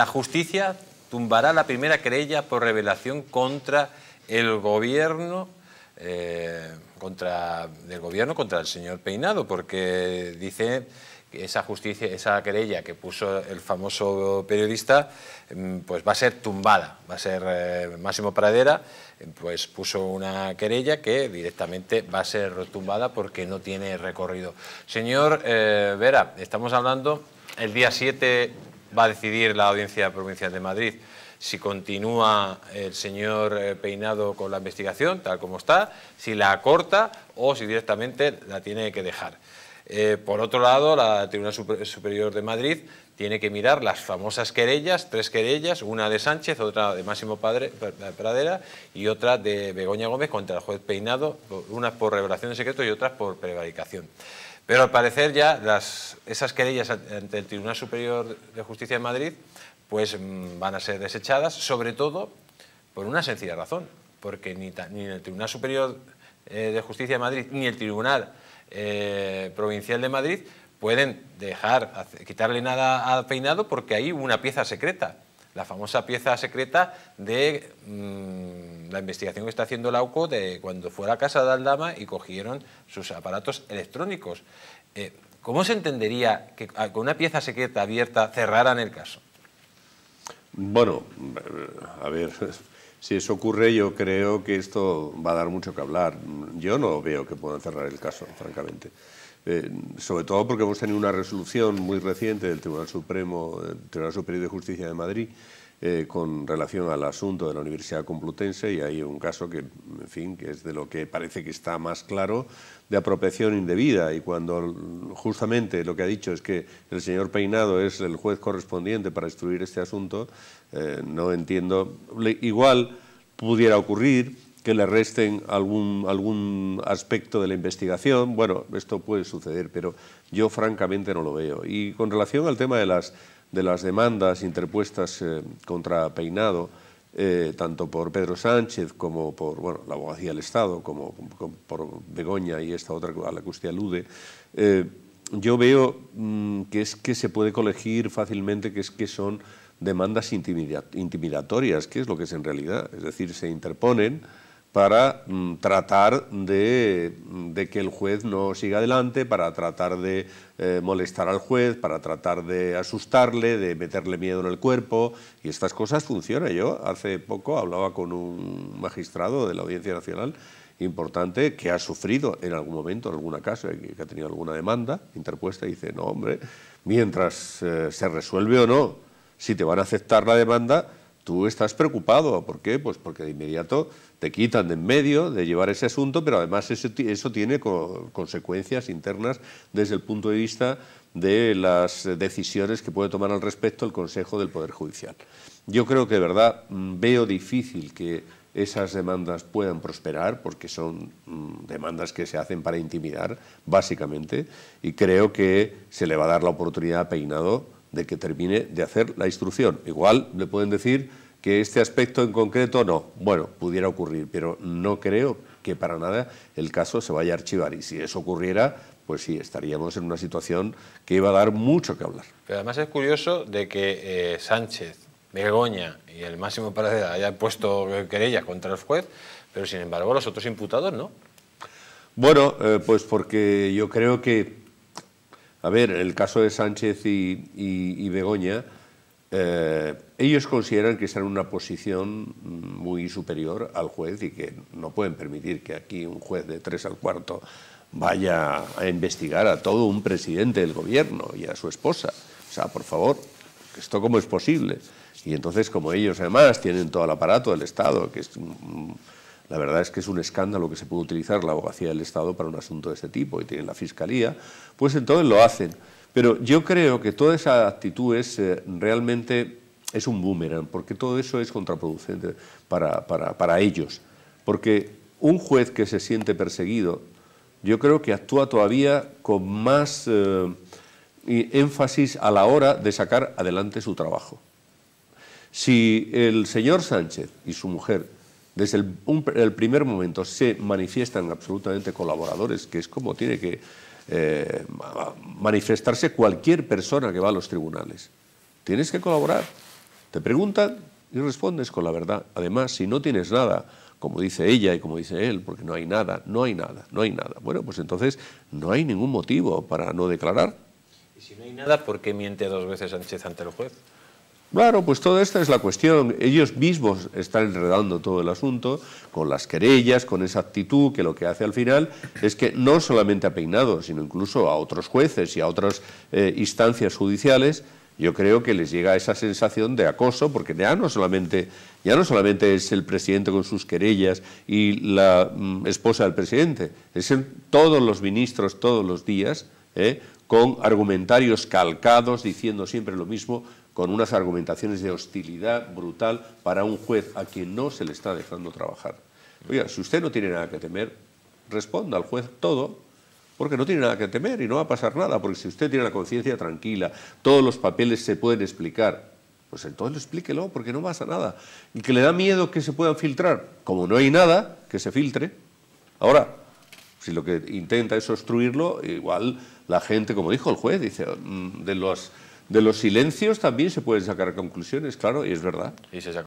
La justicia tumbará la primera querella por revelación contra el gobierno, eh, contra, gobierno contra el señor Peinado, porque dice que esa justicia, esa querella que puso el famoso periodista, mm, pues va a ser tumbada, va a ser eh, Máximo Pradera, pues puso una querella que directamente va a ser tumbada porque no tiene recorrido. Señor eh, Vera, estamos hablando el día 7 va a decidir la Audiencia Provincial de Madrid si continúa el señor eh, Peinado con la investigación, tal como está, si la acorta o si directamente la tiene que dejar. Eh, por otro lado, la Tribunal Superior de Madrid tiene que mirar las famosas querellas, tres querellas, una de Sánchez, otra de Máximo Padre, Pradera y otra de Begoña Gómez contra el juez Peinado, unas por revelación de secreto y otras por prevaricación. Pero al parecer ya las, esas querellas ante el Tribunal Superior de Justicia de Madrid pues mm, van a ser desechadas, sobre todo por una sencilla razón, porque ni, el Tribunal Superior eh, de Justicia de Madrid ni el Tribunal eh, Provincial de Madrid pueden dejar, quitarle nada al Peinado porque hay una pieza secreta la famosa pieza secreta de mm, la investigación que está haciendo la UCO de cuando fue a la casa de Aldama y cogieron sus aparatos electrónicos. Eh, ¿Cómo se entendería que ah, con una pieza secreta abierta cerraran el caso? Bueno, eh, a ver, si eso ocurre yo creo que esto va a dar mucho que hablar. Yo no veo que puedan cerrar el caso, francamente. Eh, sobre todo porque hemos tenido una resolución muy reciente del Tribunal Supremo, Tribunal Superior de Justicia de Madrid, eh, con relación al asunto de la Universidad Complutense y hay un caso que, en fin, que es de lo que parece que está más claro de apropiación indebida y cuando justamente lo que ha dicho es que el señor Peinado es el juez correspondiente para instruir este asunto, eh, no entiendo, igual pudiera ocurrir, que le resten algún, algún aspecto de la investigación. Bueno, esto puede suceder, pero yo francamente no lo veo. Y con relación al tema de las, de las demandas interpuestas eh, contra Peinado, eh, tanto por Pedro Sánchez como por bueno, la abogacía del Estado, como, por Begoña y esta otra a la que usted alude, eh, yo veo mm, que es que se puede colegir fácilmente que es que son demandas intimidatorias, que es lo que es en realidad. Es decir, se interponen para mm, tratar mm, de, que el juez no siga adelante, para tratar de eh, molestar al juez, para tratar de asustarle, de meterle miedo en el cuerpo. Y estas cosas funcionan. Yo hace poco hablaba con un magistrado de la Audiencia Nacional importante que ha sufrido en algún momento, en alguna caso, que ha tenido alguna demanda interpuesta y dice, no, hombre, mientras eh, se resuelve o no, si te van a aceptar la demanda, tú estás preocupado. ¿Por qué? Pues porque de inmediato te quitan de en medio de llevar ese asunto, pero además eso, tiene consecuencias internas desde el punto de vista de las decisiones que puede tomar al respecto el Consejo del Poder Judicial. Yo creo que de verdad mm, veo difícil que esas demandas puedan prosperar, porque son mm, demandas que se hacen para intimidar, básicamente, y creo que se le va a dar la oportunidad a Peinado de que termine de hacer la instrucción. Igual le pueden decir que este aspecto en concreto no. Bueno, pudiera ocurrir, pero no creo que para nada el caso se vaya a archivar. Y si eso ocurriera, pues sí, estaríamos en una situación que iba a dar mucho que hablar. Pero además es curioso de que eh, Sánchez, Begoña y el máximo paradero hayan puesto querellas contra el juez, pero sin embargo los otros imputados no. Bueno, eh, pues porque yo creo que a ver, el caso de Sánchez y, Begoña, eh, ellos consideran que están en una posición muy superior al juez y que no pueden permitir que aquí un juez de tres al cuarto vaya a investigar a todo un presidente del gobierno y a su esposa. O sea, por favor, ¿esto cómo es posible? Y entonces, como ellos además tienen todo el aparato del Estado, que es la verdad es que es un escándalo que se puede utilizar la abogacía del Estado para un asunto de este tipo y tienen la Fiscalía, pues entonces lo hacen. Pero yo creo que toda esa actitud es eh, realmente es un boomerang, porque todo eso es contraproducente para, ellos. Porque un juez que se siente perseguido, yo creo que actúa todavía con más eh, énfasis a la hora de sacar adelante su trabajo. Si el señor Sánchez y su mujer desde el, primer momento se manifiestan absolutamente colaboradores, que es como tiene que eh, manifestarse cualquier persona que va a los tribunales. Tienes que colaborar. Te preguntan y respondes con la verdad. Además, si no tienes nada, como dice ella y como dice él, porque no hay nada, no hay nada, no hay nada. Bueno, pues entonces no hay ningún motivo para no declarar. Y si no hay nada, ¿por qué miente dos veces Sánchez ante el juez? Claro, pues toda esta es la cuestión. Ellos mismos están enredando todo el asunto con las querellas, con esa actitud que lo que hace al final es que no solamente a Peinado, sino incluso a otros jueces y a otras eh, instancias judiciales, yo creo que les llega esa sensación de acoso, porque ya no solamente, ya no solamente es el presidente con sus querellas y la mm, esposa del presidente, es todos los ministros todos los días, eh, con argumentarios calcados diciendo siempre lo mismo con unas argumentaciones de hostilidad brutal para un juez a quien no se le está dejando trabajar. Oiga, si usted no tiene nada que temer, responda al juez todo, porque no tiene nada que temer y no va a pasar nada, porque si usted tiene la conciencia tranquila, todos los papeles se pueden explicar, pues entonces explíquelo, porque no pasa nada. Y que le da miedo que se puedan filtrar, como no hay nada, que se filtre. Ahora, si lo que intenta es obstruirlo, igual la gente, como dijo el juez, dice, mm, de los de los silencios también se pueden sacar conclusiones, claro, y es verdad.